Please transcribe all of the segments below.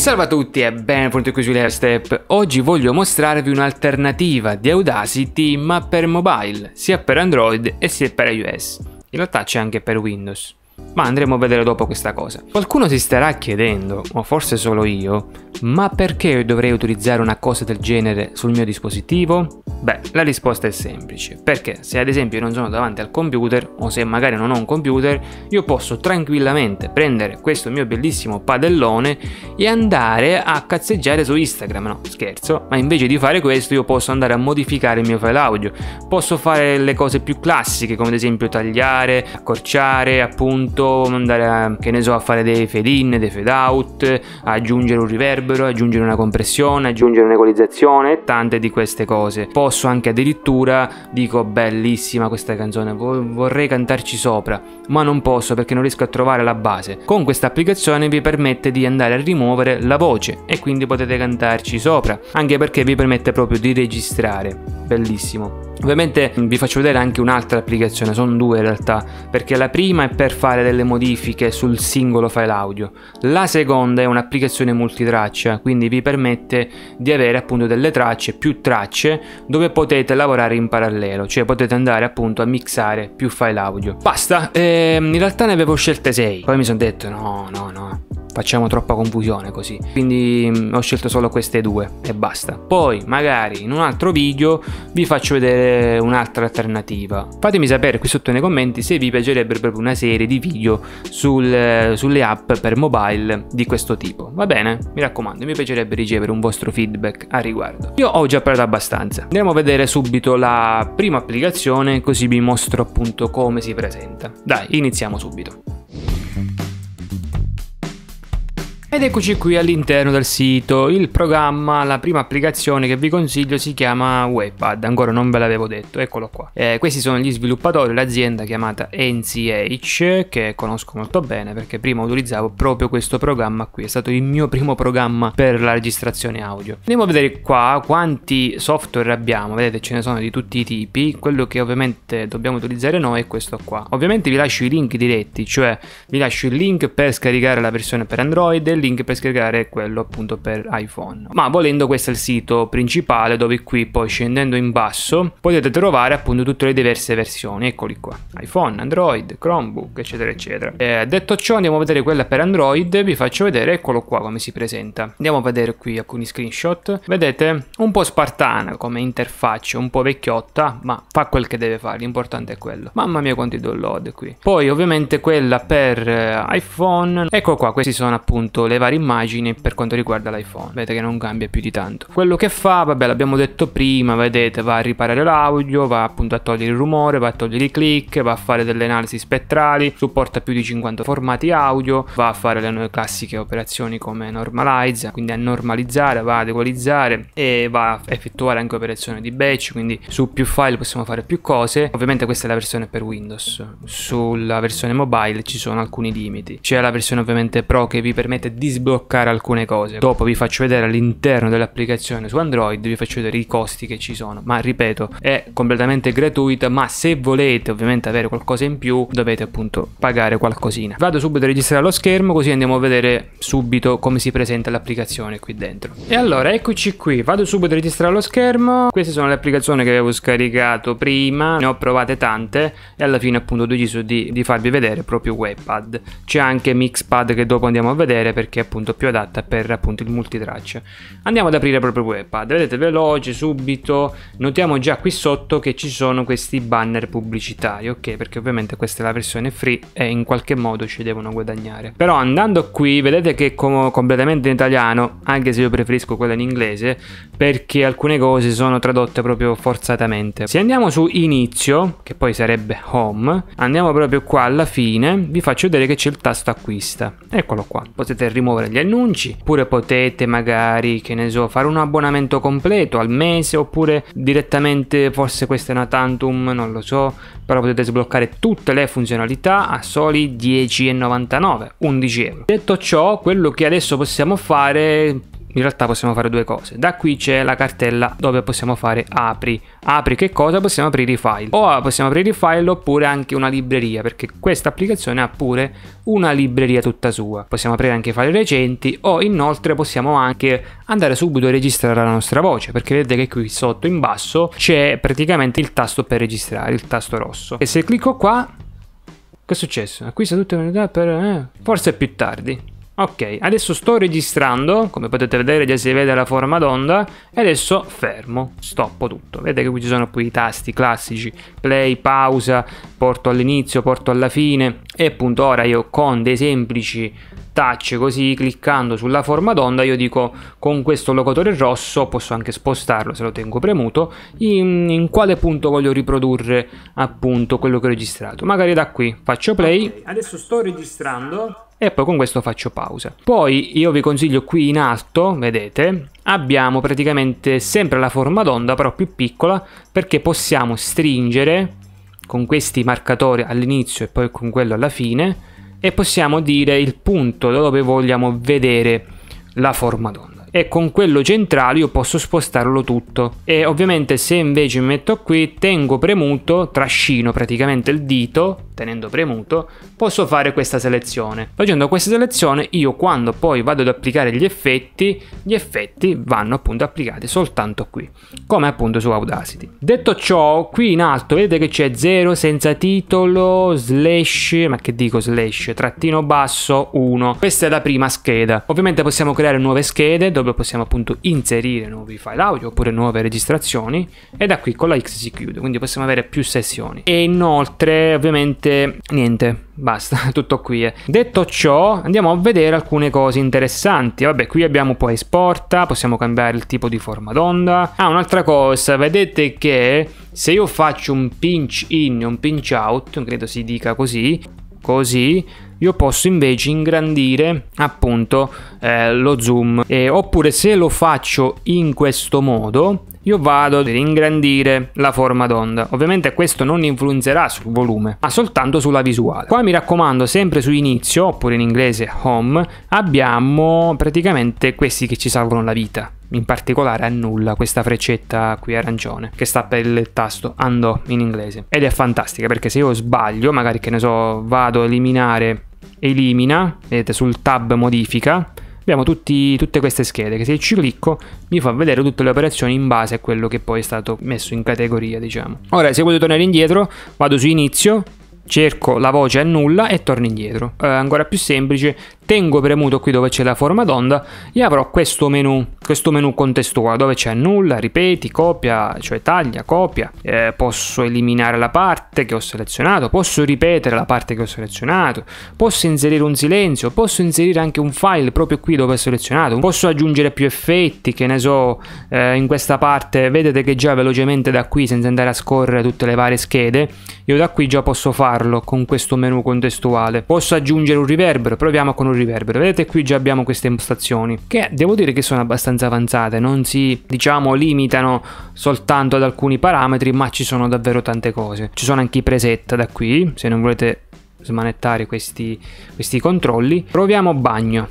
Salve a tutti e benvenuti qui su Step. Oggi voglio mostrarvi un'alternativa di Audacity ma per mobile, sia per Android e sia per iOS. In realtà c'è anche per Windows. Ma andremo a vedere dopo questa cosa. Qualcuno si starà chiedendo, o forse solo io, ma perché dovrei utilizzare una cosa del genere sul mio dispositivo? Beh, la risposta è semplice, perché se ad esempio non sono davanti al computer o se magari non ho un computer, io posso tranquillamente prendere questo mio bellissimo padellone e andare a cazzeggiare su Instagram, no scherzo, ma invece di fare questo io posso andare a modificare il mio file audio, posso fare le cose più classiche come ad esempio tagliare, accorciare, appunto appunto andare a, che ne so, a fare dei fade in, dei fade out, aggiungere un riverbero, aggiungere una compressione, aggiungere un'equalizzazione e tante di queste cose. Posso anche addirittura, dico bellissima questa canzone, vorrei cantarci sopra, ma non posso perché non riesco a trovare la base. Con questa applicazione vi permette di andare a rimuovere la voce e quindi potete cantarci sopra, anche perché vi permette proprio di registrare. Bellissimo. Ovviamente vi faccio vedere anche un'altra applicazione, sono due in realtà, perché la prima è per fare delle modifiche sul singolo file audio, la seconda è un'applicazione multitraccia, quindi vi permette di avere appunto delle tracce, più tracce, dove potete lavorare in parallelo, cioè potete andare appunto a mixare più file audio. Basta, ehm, in realtà ne avevo scelte 6, poi mi sono detto no, no, no, facciamo troppa confusione così. Quindi mh, ho scelto solo queste due e basta. Poi magari in un altro video vi faccio vedere un'altra alternativa. Fatemi sapere qui sotto nei commenti se vi piacerebbe proprio una serie di video sul, sulle app per mobile di questo tipo. Va bene? Mi raccomando, mi piacerebbe ricevere un vostro feedback a riguardo. Io ho già parlato abbastanza. Andiamo a vedere subito la prima applicazione così vi mostro appunto come si presenta. Dai, iniziamo subito. Ed eccoci qui all'interno del sito, il programma, la prima applicazione che vi consiglio si chiama Webpad, ancora non ve l'avevo detto, eccolo qua. Eh, questi sono gli sviluppatori, l'azienda chiamata NCH che conosco molto bene perché prima utilizzavo proprio questo programma qui, è stato il mio primo programma per la registrazione audio. Andiamo a vedere qua quanti software abbiamo, vedete ce ne sono di tutti i tipi, quello che ovviamente dobbiamo utilizzare noi è questo qua. Ovviamente vi lascio i link diretti, cioè vi lascio il link per scaricare la versione per Android link per scaricare quello appunto per iPhone. Ma volendo questo è il sito principale dove qui poi scendendo in basso potete trovare appunto tutte le diverse versioni, eccoli qua, iPhone, Android, Chromebook eccetera eccetera. Eh, detto ciò andiamo a vedere quella per Android, vi faccio vedere, eccolo qua come si presenta. Andiamo a vedere qui alcuni screenshot, vedete un po' spartana come interfaccia, un po' vecchiotta, ma fa quel che deve fare, l'importante è quello. Mamma mia quanti download qui. Poi ovviamente quella per eh, iPhone, ecco qua, questi sono appunto le varie immagini per quanto riguarda l'iPhone. Vedete che non cambia più di tanto. Quello che fa, vabbè, l'abbiamo detto prima, vedete, va a riparare l'audio, va appunto a togliere il rumore, va a togliere i click, va a fare delle analisi spettrali, supporta più di 50 formati audio, va a fare le classiche operazioni come normalize, quindi a normalizzare, va ad equalizzare e va a effettuare anche operazioni di batch, quindi su più file possiamo fare più cose. Ovviamente questa è la versione per Windows. Sulla versione mobile ci sono alcuni limiti. C'è la versione ovviamente Pro che vi permette di sbloccare alcune cose. Dopo vi faccio vedere all'interno dell'applicazione su Android, vi faccio vedere i costi che ci sono. Ma ripeto, è completamente gratuita, ma se volete ovviamente avere qualcosa in più dovete appunto pagare qualcosina. Vado subito a registrare lo schermo così andiamo a vedere subito come si presenta l'applicazione qui dentro. E allora eccoci qui, vado subito a registrare lo schermo. Queste sono le applicazioni che avevo scaricato prima, ne ho provate tante e alla fine appunto ho deciso di, di farvi vedere proprio WebPad. C'è anche Mixpad che dopo andiamo a vedere perché perché è appunto più adatta per appunto il multitrack. Andiamo ad aprire proprio WebPad, vedete veloce, subito, notiamo già qui sotto che ci sono questi banner pubblicitari, ok? Perché ovviamente questa è la versione free e in qualche modo ci devono guadagnare. Però andando qui vedete che com completamente in italiano, anche se io preferisco quella in inglese, perché alcune cose sono tradotte proprio forzatamente. Se andiamo su inizio, che poi sarebbe home, andiamo proprio qua alla fine, vi faccio vedere che c'è il tasto acquista. Eccolo qua, potete rimuovere rimuovere gli annunci, oppure potete magari, che ne so, fare un abbonamento completo al mese, oppure direttamente, forse questa è una tantum, non lo so, però potete sbloccare tutte le funzionalità a soli 10,99, 11 euro. Detto ciò, quello che adesso possiamo fare in realtà possiamo fare due cose. Da qui c'è la cartella dove possiamo fare apri. Apri che cosa? Possiamo aprire i file. O possiamo aprire i file oppure anche una libreria, perché questa applicazione ha pure una libreria tutta sua. Possiamo aprire anche i file recenti o inoltre possiamo anche andare subito a registrare la nostra voce, perché vedete che qui sotto in basso c'è praticamente il tasto per registrare, il tasto rosso. E se clicco qua... Che è successo? Acquista tutte le unità per... Eh, forse è più tardi. Ok, adesso sto registrando, come potete vedere già si vede la forma d'onda, e adesso fermo, stoppo tutto. Vedete che qui ci sono poi i tasti classici, play, pausa, porto all'inizio, porto alla fine, e appunto ora io con dei semplici touch così cliccando sulla forma d'onda io dico con questo locatore rosso posso anche spostarlo se lo tengo premuto in, in, quale punto voglio riprodurre appunto quello che ho registrato magari da qui faccio play okay, adesso sto registrando e poi con questo faccio pausa. Poi io vi consiglio qui in alto, vedete, abbiamo praticamente sempre la forma d'onda però più piccola perché possiamo stringere con questi marcatori all'inizio e poi con quello alla fine e possiamo dire il punto dove vogliamo vedere la forma d'onda e con quello centrale io posso spostarlo tutto e ovviamente se invece mi metto qui tengo premuto trascino praticamente il dito tenendo premuto posso fare questa selezione facendo questa selezione io quando poi vado ad applicare gli effetti gli effetti vanno appunto applicati soltanto qui come appunto su Audacity detto ciò qui in alto vedete che c'è 0 senza titolo slash ma che dico slash trattino basso 1 questa è la prima scheda ovviamente possiamo creare nuove schede dove possiamo appunto inserire nuovi file audio oppure nuove registrazioni e da qui con la X si chiude, quindi possiamo avere più sessioni. E inoltre ovviamente niente, basta, tutto qui. Eh. Detto ciò andiamo a vedere alcune cose interessanti, vabbè qui abbiamo poi esporta, possiamo cambiare il tipo di forma d'onda. Ah un'altra cosa, vedete che se io faccio un pinch in e un pinch out, credo si dica così, così io posso invece ingrandire appunto eh, lo zoom eh, oppure se lo faccio in questo modo io vado ad ingrandire la forma d'onda. Ovviamente questo non influenzerà sul volume, ma soltanto sulla visuale. Qua mi raccomando, sempre su inizio, oppure in inglese home, abbiamo praticamente questi che ci salvano la vita. In particolare annulla questa freccetta qui arancione che sta per il tasto andò in inglese ed è fantastica perché se io sbaglio, magari che ne so, vado a eliminare elimina, vedete sul tab modifica, abbiamo tutti, tutte queste schede che se ci clicco mi fa vedere tutte le operazioni in base a quello che poi è stato messo in categoria diciamo ora se voglio tornare indietro vado su inizio cerco la voce annulla e torno indietro. Eh, ancora più semplice, tengo premuto qui dove c'è la forma d'onda e avrò questo menu, questo menu contestuale dove c'è annulla, ripeti, copia, cioè taglia, copia, eh, posso eliminare la parte che ho selezionato, posso ripetere la parte che ho selezionato, posso inserire un silenzio, posso inserire anche un file proprio qui dove ho selezionato, posso aggiungere più effetti, che ne so, eh, in questa parte vedete che già velocemente da qui senza andare a scorrere tutte le varie schede, io da qui già posso fare farlo con questo menu contestuale. Posso aggiungere un riverbero, proviamo con un riverbero. Vedete qui già abbiamo queste impostazioni che devo dire che sono abbastanza avanzate, non si diciamo limitano soltanto ad alcuni parametri ma ci sono davvero tante cose. Ci sono anche i preset da qui, se non volete smanettare questi, questi controlli. Proviamo bagno.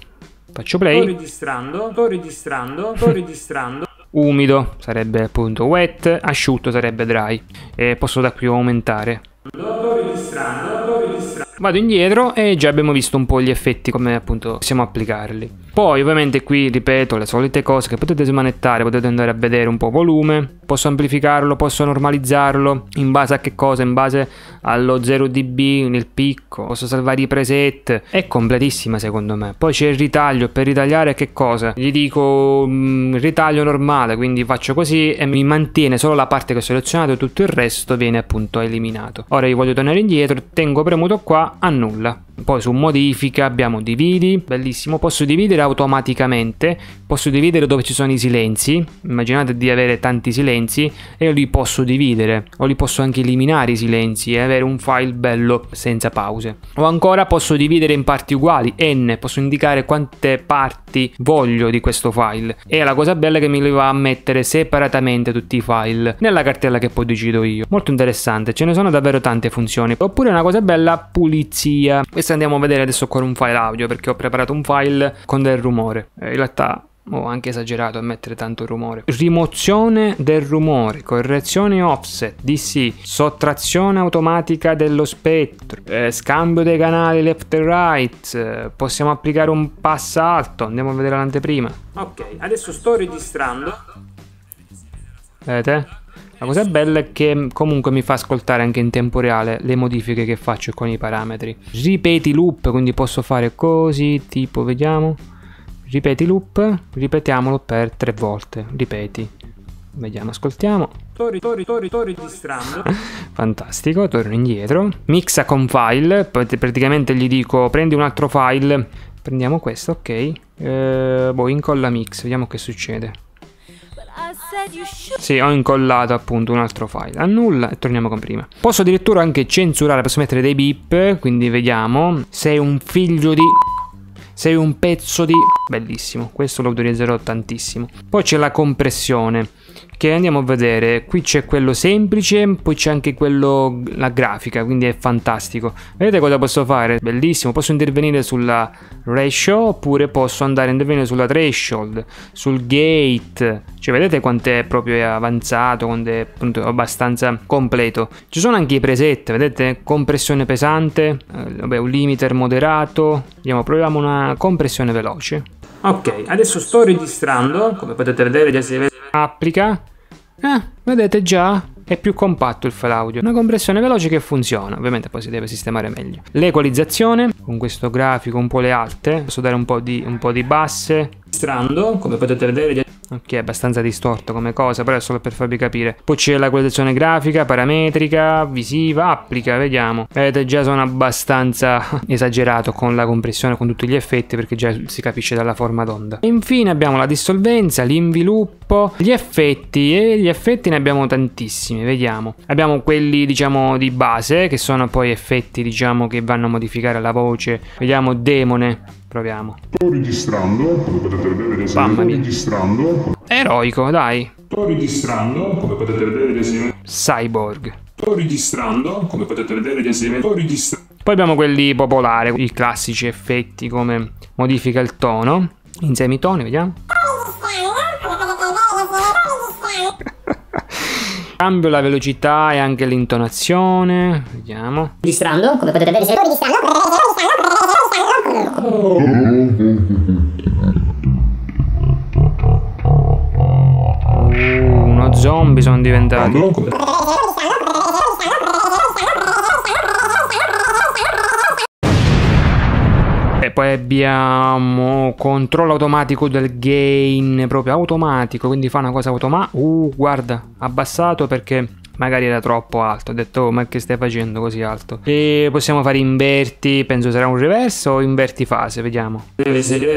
Faccio play. Sto registrando, sto registrando, sto registrando. Umido sarebbe appunto wet, asciutto sarebbe dry. E posso da qui aumentare. Lo sto registrando, lo sto registrando. Vado indietro e già abbiamo visto un po' gli effetti come appunto possiamo applicarli. Poi ovviamente qui ripeto le solite cose che potete smanettare, potete andare a vedere un po' volume, posso amplificarlo, posso normalizzarlo, in base a che cosa? In base allo 0 dB nel picco, posso salvare i preset, è completissima secondo me. Poi c'è il ritaglio, per ritagliare che cosa? Gli dico mh, mm, ritaglio normale, quindi faccio così e mi mantiene solo la parte che ho selezionato e tutto il resto viene appunto eliminato. Ora io voglio tornare indietro, tengo premuto qua porta a nulla. Poi su modifica abbiamo dividi, bellissimo, posso dividere automaticamente, posso dividere dove ci sono i silenzi, immaginate di avere tanti silenzi e li posso dividere o li posso anche eliminare i silenzi e avere un file bello senza pause. O ancora posso dividere in parti uguali, n, posso indicare quante parti voglio di questo file e la cosa bella è che mi li va a mettere separatamente tutti i file nella cartella che poi decido io. Molto interessante, ce ne sono davvero tante funzioni. Oppure una cosa bella, pulizia podcast andiamo a vedere adesso con un file audio perché ho preparato un file con del rumore. Eh, in realtà ho anche esagerato a mettere tanto rumore. Rimozione del rumore, correzione offset, DC, sottrazione automatica dello spettro, eh, scambio dei canali left e right, eh, possiamo applicare un pass alto, andiamo a vedere l'anteprima. Ok, adesso sto registrando. Vedete? La cosa bella è che comunque mi fa ascoltare anche in tempo reale le modifiche che faccio con i parametri. Ripeti loop, quindi posso fare così, tipo vediamo. Ripeti loop, ripetiamolo per tre volte. Ripeti. Vediamo, ascoltiamo. Tori, tori, tori, tori, strano. Fantastico, torno indietro. Mixa con file, praticamente gli dico prendi un altro file. Prendiamo questo, ok. Eh, boh, incolla mix, vediamo che succede. Sì, ho incollato appunto un altro file. Annulla e torniamo con prima. Posso addirittura anche censurare, posso mettere dei beep, quindi vediamo. Sei un figlio di... Sei un pezzo di... Bellissimo, questo lo utilizzerò tantissimo. Poi c'è la compressione che andiamo a vedere qui c'è quello semplice poi c'è anche quello la grafica quindi è fantastico vedete cosa posso fare bellissimo posso intervenire sulla ratio oppure posso andare a intervenire sulla threshold sul gate cioè vedete quanto è proprio avanzato quanto è appunto abbastanza completo ci sono anche i preset vedete compressione pesante eh, vabbè un limiter moderato andiamo proviamo una compressione veloce Ok, adesso sto registrando, come potete vedere già si vede... Applica. Eh, vedete già, è più compatto il file audio, una compressione veloce che funziona, ovviamente poi si deve sistemare meglio. L'equalizzazione, con questo grafico un po' le alte, posso dare un po' di, un po di basse, registrando, come potete vedere Ok, è abbastanza distorto come cosa, però è solo per farvi capire. Poi c'è la quotazione grafica, parametrica, visiva, applica, vediamo. Vedete, già sono abbastanza esagerato con la compressione, con tutti gli effetti, perché già si capisce dalla forma d'onda. Infine abbiamo la dissolvenza, l'inviluppo, gli effetti, e gli effetti ne abbiamo tantissimi, vediamo. Abbiamo quelli, diciamo, di base, che sono poi effetti, diciamo, che vanno a modificare la voce. Vediamo demone, Proviamo. Sto registrando, come potete vedere, sto registrando. Eroico, dai. Sto registrando, come potete vedere, Cyborg. Sto registrando, come potete vedere, sto registrando. Poi abbiamo quelli popolari, i classici effetti come modifica il tono, in semitone, vediamo. Cambio la velocità e anche l'intonazione, vediamo. Registrando, come potete vedere, sto registrando. Uh, uno zombie sono diventati. Ah, e poi abbiamo controllo automatico del gain, proprio automatico, quindi fa una cosa automatica. Uh, guarda, abbassato perché magari era troppo alto. Ho detto, oh, ma che stai facendo così alto? E possiamo fare inverti, penso sarà un reverso o inverti fase, vediamo. Deve essere...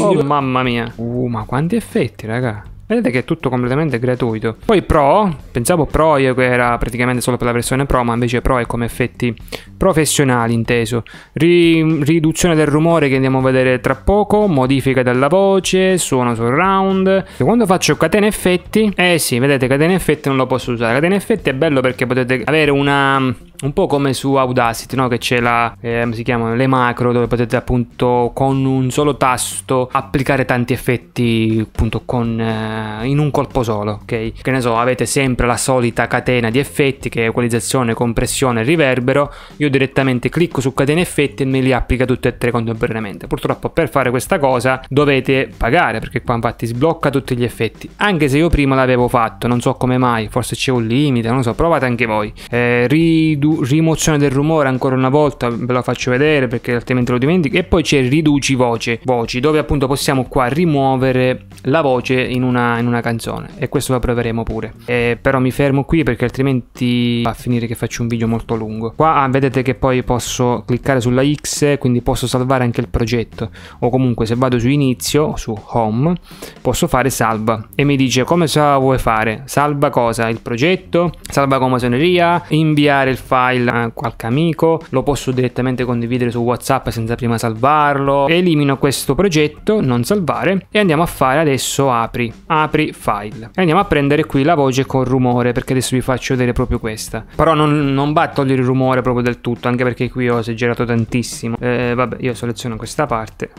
Oh mamma mia. Uh, ma quanti effetti, raga. Vedete che è tutto completamente gratuito. Poi Pro, pensavo Pro io che era praticamente solo per la versione Pro, ma invece Pro è come effetti professionali inteso. Ri riduzione del rumore che andiamo a vedere tra poco, modifica della voce, suono surround. E quando faccio catena effetti, eh sì, vedete catena effetti non lo posso usare. Catena effetti è bello perché potete avere una un po' come su Audacity, no? che c'è la, eh, si chiamano, le macro dove potete appunto con un solo tasto applicare tanti effetti appunto con, eh, in un colpo solo, ok? Che ne so, avete sempre la solita catena di effetti che è equalizzazione, compressione, riverbero, io direttamente clicco su catena effetti e me li applica tutte e tre contemporaneamente. Purtroppo per fare questa cosa dovete pagare perché qua infatti sblocca tutti gli effetti, anche se io prima l'avevo fatto, non so come mai, forse c'è un limite, non so, provate anche voi. Eh, ridu- rimozione del rumore ancora una volta ve la faccio vedere perché altrimenti lo dimentico e poi c'è riduci voce voci dove appunto possiamo qua rimuovere la voce in una, in una canzone e questo lo proveremo pure eh, però mi fermo qui perché altrimenti va a finire che faccio un video molto lungo qua ah, vedete che poi posso cliccare sulla X quindi posso salvare anche il progetto o comunque se vado su inizio su home posso fare salva e mi dice come sa vuoi fare salva cosa il progetto salva come suoneria inviare il file file a qualche amico, lo posso direttamente condividere su WhatsApp senza prima salvarlo. Elimino questo progetto, non salvare, e andiamo a fare adesso apri, apri file. E andiamo a prendere qui la voce con rumore, perché adesso vi faccio vedere proprio questa. Però non, non va a togliere il rumore proprio del tutto, anche perché qui ho esagerato tantissimo. Eh, vabbè, io seleziono questa parte.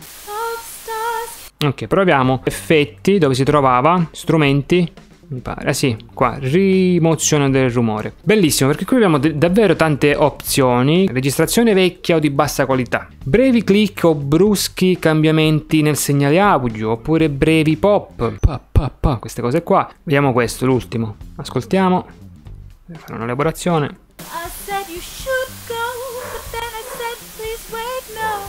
Ok, proviamo. Effetti, dove si trovava? Strumenti mi pare. Ah sì, qua, rimozione del rumore. Bellissimo, perché qui abbiamo davvero tante opzioni. Registrazione vecchia o di bassa qualità. Brevi click o bruschi cambiamenti nel segnale audio, oppure brevi pop. Pa, pa, pa, queste cose qua. Vediamo questo, l'ultimo. Ascoltiamo. Fare un'elaborazione.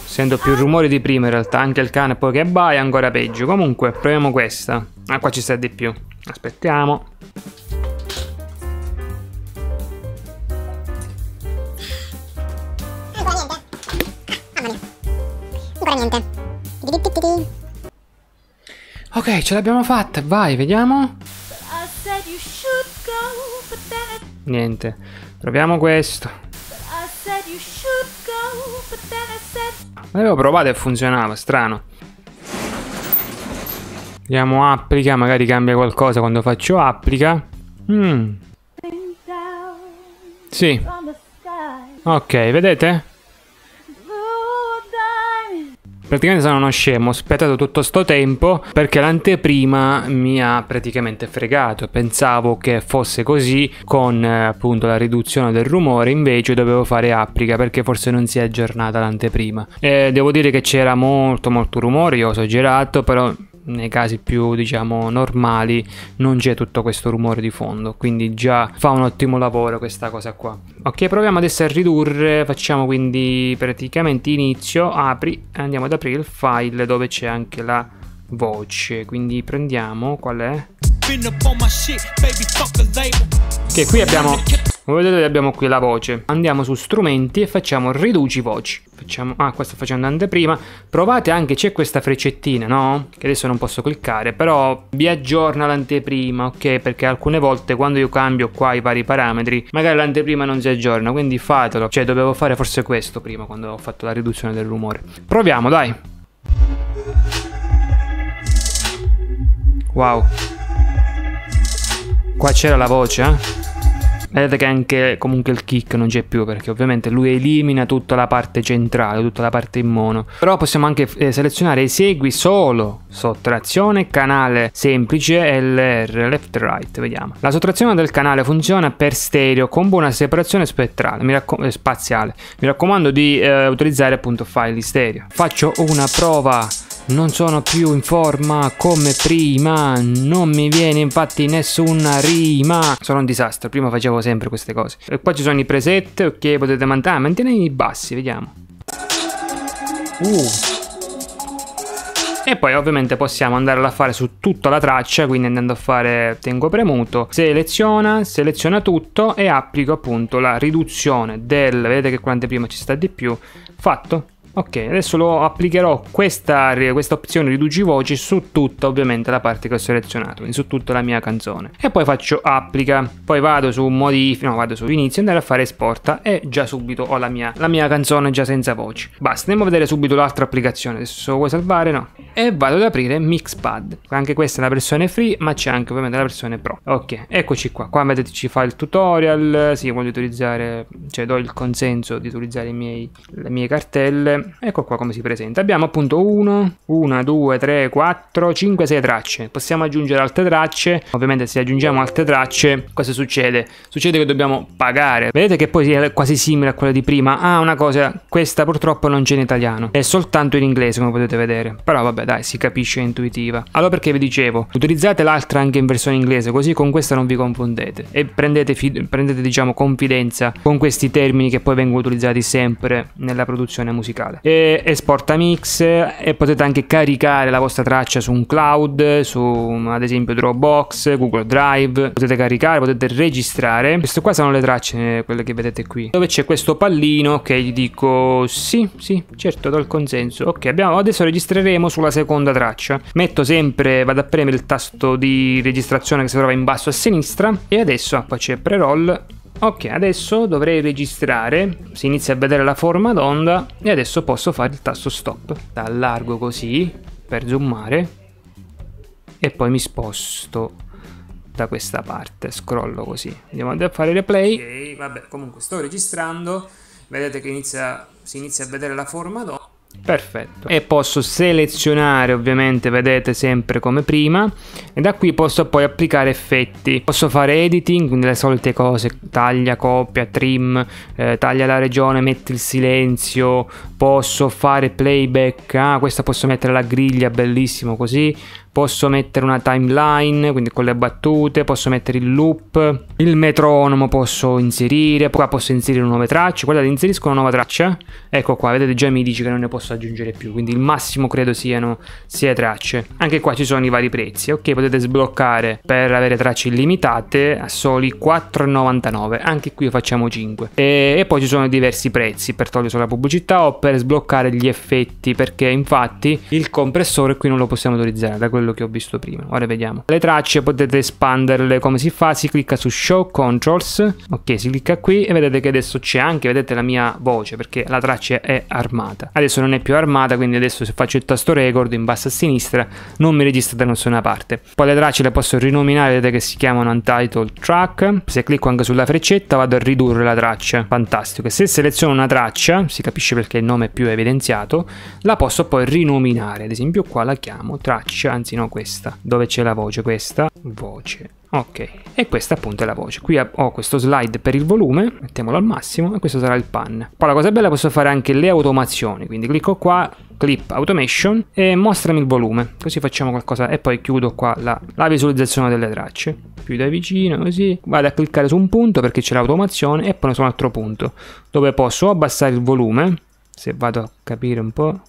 Sento più rumori di prima in realtà, anche il cane poi che abbaia è ancora peggio. Comunque, proviamo questa. Ah, qua ci sta di più aspettiamo niente niente Ok, ce l'abbiamo fatta, vai, vediamo. Niente, proviamo questo. L'avevo provato e funzionava, strano. Vediamo applica, magari cambia qualcosa quando faccio applica. Mm. Sì. Ok, vedete? praticamente sono uno scemo, ho aspettato tutto sto tempo perché l'anteprima mi ha praticamente fregato, pensavo che fosse così con eh, appunto la riduzione del rumore, invece dovevo fare applica perché forse non si è aggiornata l'anteprima. Eh, devo dire che c'era molto molto rumore, io ho esagerato, però nei casi più diciamo normali non c'è tutto questo rumore di fondo quindi già fa un ottimo lavoro questa cosa qua ok proviamo adesso a ridurre facciamo quindi praticamente inizio apri e andiamo ad aprire il file dove c'è anche la voce quindi prendiamo qual è che qui abbiamo come vedete abbiamo qui la voce. Andiamo su strumenti e facciamo riduci voci. Facciamo, ah, qua sto facendo anteprima. Provate anche, c'è questa freccettina, no? Che adesso non posso cliccare, però vi aggiorna l'anteprima, ok? Perché alcune volte quando io cambio qua i vari parametri, magari l'anteprima non si aggiorna, quindi fatelo. Cioè, dovevo fare forse questo prima, quando ho fatto la riduzione del rumore. Proviamo, dai! Wow! Qua c'era la voce. Eh? Vedete che anche comunque il kick non c'è più perché ovviamente lui elimina tutta la parte centrale, tutta la parte in mono. Però possiamo anche eh, selezionare esegui solo sottrazione, canale semplice LR, left right, vediamo. La sottrazione del canale funziona per stereo con buona separazione spettrale, mi eh, spaziale. Mi raccomando di eh, utilizzare appunto file di stereo. Faccio una prova non sono più in forma come prima, non mi viene infatti nessuna rima. Sono un disastro, prima facevo sempre queste cose. E qua ci sono i preset che potete mandare, ah, mantenere i bassi, vediamo. Uh. E poi ovviamente possiamo andare a fare su tutta la traccia, quindi andando a fare tengo premuto, seleziona, seleziona tutto e applico appunto la riduzione del, vedete che quante prima ci sta di più, fatto. Ok, adesso lo applicherò questa, questa opzione riduci voci su tutta ovviamente la parte che ho selezionato, quindi su tutta la mia canzone. E poi faccio applica, poi vado su modifica, no vado su inizio, andare a fare esporta e già subito ho la mia, la mia canzone già senza voci. Basta, andiamo a vedere subito l'altra applicazione, adesso vuoi salvare? No. E vado ad aprire Mixpad, anche questa è la versione free ma c'è anche ovviamente la versione pro. Ok, eccoci qua, qua vedete ci fa il tutorial, sì voglio utilizzare, cioè do il consenso di utilizzare miei, le mie cartelle Ehm, ecco qua come si presenta, abbiamo appunto 1, 1, 2, 3, 4, 5, 6 tracce, possiamo aggiungere altre tracce, ovviamente se aggiungiamo altre tracce cosa succede? Succede che dobbiamo pagare, vedete che poi è quasi simile a quella di prima, ah una cosa, questa purtroppo non c'è in italiano, è soltanto in inglese come potete vedere, però vabbè dai si capisce è intuitiva. Allora perché vi dicevo, utilizzate l'altra anche in versione inglese così con questa non vi confondete e prendete, prendete diciamo confidenza con questi termini che poi vengono utilizzati sempre nella produzione musicale digitale. E esporta mix e potete anche caricare la vostra traccia su un cloud, su mm, ad esempio Dropbox, Google Drive, potete caricare, potete registrare. Queste qua sono le tracce, eh, quelle che vedete qui, dove c'è questo pallino che gli dico sì, sì, certo, do il consenso. Ok, abbiamo, adesso registreremo sulla seconda traccia. Metto sempre, vado a premere il tasto di registrazione che si trova in basso a sinistra e adesso qua c'è pre-roll Ok, adesso dovrei registrare, si inizia a vedere la forma d'onda e adesso posso fare il tasto stop. Allargo così per zoomare e poi mi sposto da questa parte, scrollo così. Andiamo a fare replay. Ok, vabbè, comunque sto registrando, vedete che inizia, si inizia a vedere la forma d'onda. Perfetto. E posso selezionare, ovviamente, vedete sempre come prima. E da qui posso poi applicare effetti. Posso fare editing, quindi le solite cose, taglia, copia, trim, eh, taglia la regione, metti il silenzio. Posso fare playback, ah, questa posso mettere la griglia, bellissimo così posso mettere una timeline, quindi con le battute, posso mettere il loop, il metronomo posso inserire, qua posso inserire nuove tracce, guardate inserisco una nuova traccia, ecco qua, vedete già mi dice che non ne posso aggiungere più, quindi il massimo credo siano 6 tracce. Anche qua ci sono i vari prezzi, ok potete sbloccare per avere tracce illimitate a soli 4,99, anche qui facciamo 5. E, e poi ci sono diversi prezzi per togliere solo la pubblicità o per sbloccare gli effetti, perché infatti il compressore qui non lo possiamo utilizzare, da quello quello che ho visto prima. Ora vediamo. Le tracce potete espanderle come si fa, si clicca su Show Controls, ok si clicca qui e vedete che adesso c'è anche, vedete la mia voce perché la traccia è armata. Adesso non è più armata quindi adesso se faccio il tasto record in basso a sinistra non mi registra da nessuna parte. Poi le tracce le posso rinominare, vedete che si chiamano Untitled Track, se clicco anche sulla freccetta vado a ridurre la traccia, fantastico. se seleziono una traccia, si capisce perché il nome è più evidenziato, la posso poi rinominare, ad esempio qua la chiamo traccia, anzi anzi no questa, dove c'è la voce, questa, voce, ok, e questa appunto è la voce, qui ho questo slide per il volume, mettiamolo al massimo e questo sarà il pan, poi la cosa bella posso fare anche le automazioni, quindi clicco qua, clip automation e mostrami il volume, così facciamo qualcosa e poi chiudo qua la, la visualizzazione delle tracce, più da vicino così, vado a cliccare su un punto perché c'è l'automazione e poi su un altro punto, dove posso abbassare il volume, se vado a capire un po',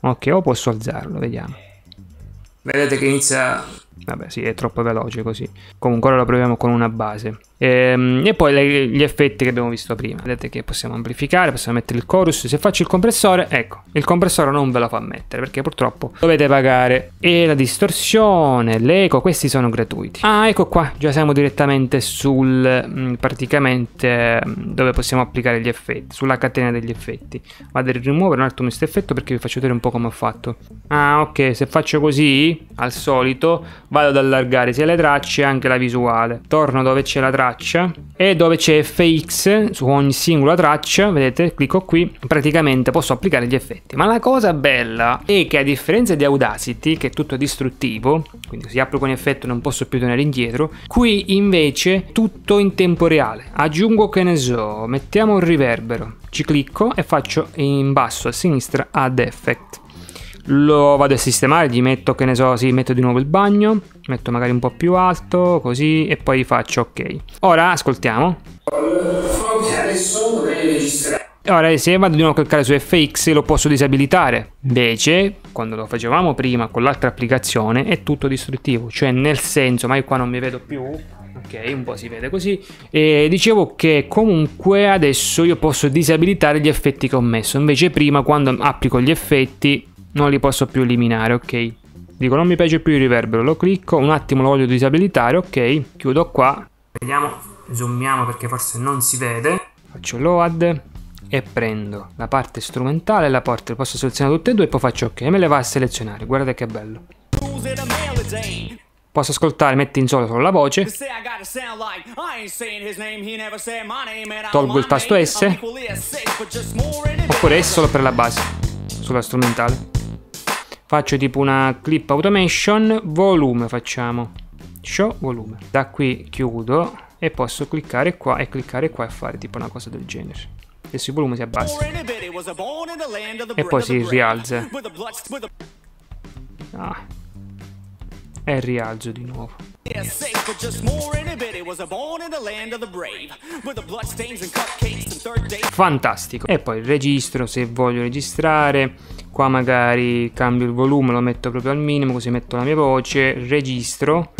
ok, o posso alzarlo, vediamo. Vedete que inicia... Vabbè, sì, è troppo veloce così. Comunque ora lo proviamo con una base. Ehm, e poi le, gli effetti che abbiamo visto prima. Vedete che possiamo amplificare, possiamo mettere il chorus. Se faccio il compressore, ecco, il compressore non ve lo fa mettere perché purtroppo dovete pagare. E la distorsione, l'eco, questi sono gratuiti. Ah, ecco qua, già siamo direttamente sul, mm, praticamente, mm, dove possiamo applicare gli effetti, sulla catena degli effetti. Vado a rimuovere un altro questo effetto perché vi faccio vedere un po' come ho fatto. Ah, ok, se faccio così, al solito vado ad allargare sia le tracce anche la visuale. Torno dove c'è la traccia e dove c'è FX su ogni singola traccia, vedete, clicco qui, praticamente posso applicare gli effetti. Ma la cosa bella è che a differenza di Audacity, che è tutto distruttivo, quindi si applico un effetto non posso più tornare indietro, qui invece tutto in tempo reale. Aggiungo che ne so, mettiamo un riverbero, ci clicco e faccio in basso a sinistra Add Effect lo vado a sistemare, gli metto che ne so, sì, metto di nuovo il bagno, metto magari un po' più alto, così e poi faccio ok. Ora ascoltiamo. Ora se vado di nuovo a cliccare su FX lo posso disabilitare, invece quando lo facevamo prima con l'altra applicazione è tutto distruttivo, cioè nel senso, ma io qua non mi vedo più, ok, un po' si vede così. E dicevo che comunque adesso io posso disabilitare gli effetti che ho messo, invece prima quando applico gli effetti non li posso più eliminare, ok. Dico non mi piace più il riverbero, lo clicco, un attimo lo voglio disabilitare, ok, chiudo qua. Vediamo, zoomiamo perché forse non si vede. Faccio load e prendo la parte strumentale e la parte, posso selezionare tutte e due e poi faccio ok, me le va a selezionare, guardate che bello. Posso ascoltare, metti in solo la voce. Tolgo il tasto S. Oppure S solo per la base, sulla strumentale faccio tipo una clip automation volume facciamo show volume da qui chiudo e posso cliccare qua e cliccare qua e fare tipo una cosa del genere adesso il volume si abbassa e poi si rialza ah. e rialzo di nuovo yeah, safe, but just more inhibited. Was born in the land of the brave. With the bloodstains and cupcakes and third day. Fantastico. E poi il registro se voglio registrare. Qua magari cambio il volume, lo metto proprio al minimo, così metto la mia voce. Registro.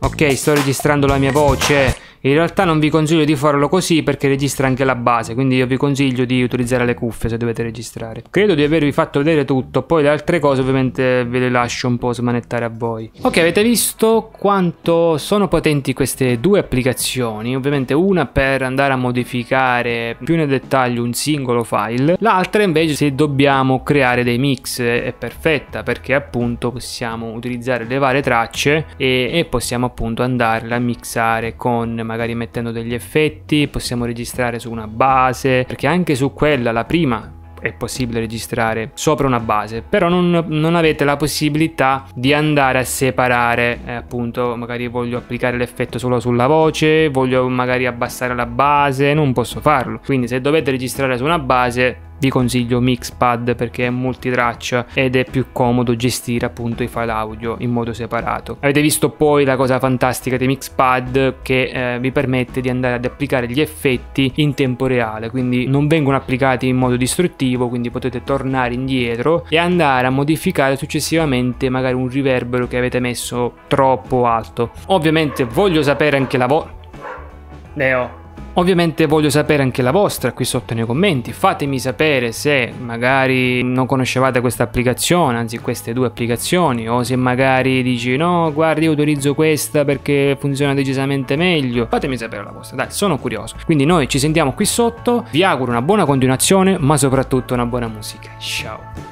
Ok, sto registrando la mia voce. In realtà non vi consiglio di farlo così perché registra anche la base, quindi io vi consiglio di utilizzare le cuffie se dovete registrare. Credo di avervi fatto vedere tutto, poi le altre cose ovviamente ve le lascio un po' smanettare a voi. Ok, avete visto quanto sono potenti queste due applicazioni, ovviamente una per andare a modificare più nel dettaglio un singolo file, l'altra invece se dobbiamo creare dei mix è perfetta perché appunto possiamo utilizzare le varie tracce e, e possiamo appunto andarle a mixare con magari mettendo degli effetti, possiamo registrare su una base, perché anche su quella, la prima, è possibile registrare sopra una base, però non, non avete la possibilità di andare a separare, eh, appunto, magari voglio applicare l'effetto solo sulla voce, voglio magari abbassare la base, non posso farlo. Quindi se dovete registrare su una base vi consiglio Mixpad perché è multitraccia ed è più comodo gestire appunto i file audio in modo separato. Avete visto poi la cosa fantastica di Mixpad che eh, vi permette di andare ad applicare gli effetti in tempo reale, quindi non vengono applicati in modo distruttivo, quindi potete tornare indietro e andare a modificare successivamente magari un riverbero che avete messo troppo alto. Ovviamente voglio sapere anche la vostra... Leo, Ovviamente voglio sapere anche la vostra qui sotto nei commenti, fatemi sapere se magari non conoscevate questa applicazione, anzi queste due applicazioni, o se magari dici no guardi io utilizzo questa perché funziona decisamente meglio, fatemi sapere la vostra, dai sono curioso. Quindi noi ci sentiamo qui sotto, vi auguro una buona continuazione ma soprattutto una buona musica, ciao!